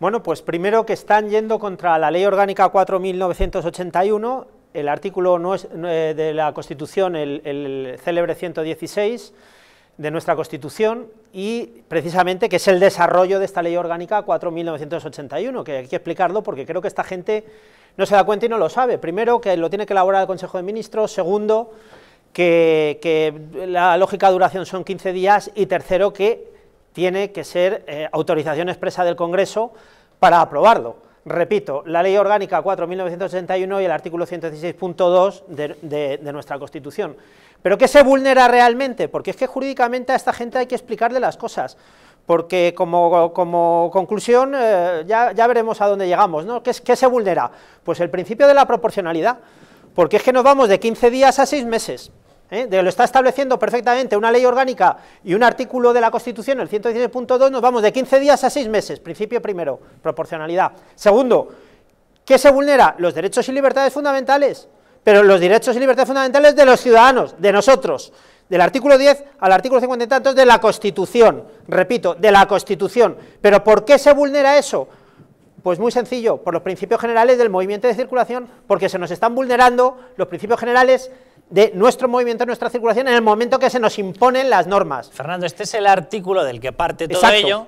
Bueno, pues primero que están yendo contra la Ley Orgánica 4981, el artículo no es, eh, de la Constitución, el, célebre 116 de nuestra Constitución, y precisamente que es el desarrollo de esta Ley Orgánica 4981, que hay que explicarlo porque creo que esta gente no se da cuenta y no lo sabe. Primero, que lo tiene que elaborar el Consejo de Ministros. Segundo, que, que la lógica de duración son 15 días. Y tercero, que tiene que ser eh, autorización expresa del Congreso para aprobarlo. Repito, la Ley Orgánica 4.981 y el artículo 116.2 de, nuestra Constitución. ¿Pero qué se vulnera realmente? Porque es que jurídicamente a esta gente hay que explicarle las cosas porque como, conclusión eh, ya, veremos a dónde llegamos, ¿no? ¿Qué, ¿Qué, se vulnera? Pues el principio de la proporcionalidad, porque es que nos vamos de 15 días a 6 meses. ¿eh? De lo está estableciendo perfectamente una ley orgánica y un artículo de la Constitución, el 116.2, nos vamos de 15 días a 6 meses, principio primero, proporcionalidad. Segundo, ¿qué se vulnera? Los derechos y libertades fundamentales, pero los derechos y libertades fundamentales de los ciudadanos, de nosotros, del artículo 10 al artículo 50 y tantos de la Constitución, repito, de la Constitución. ¿Pero por qué se vulnera eso? Pues muy sencillo, por los principios generales del movimiento de circulación, porque se nos están vulnerando los principios generales de nuestro movimiento, nuestra circulación, en el momento que se nos imponen las normas. Fernando, este es el artículo del que parte todo ello.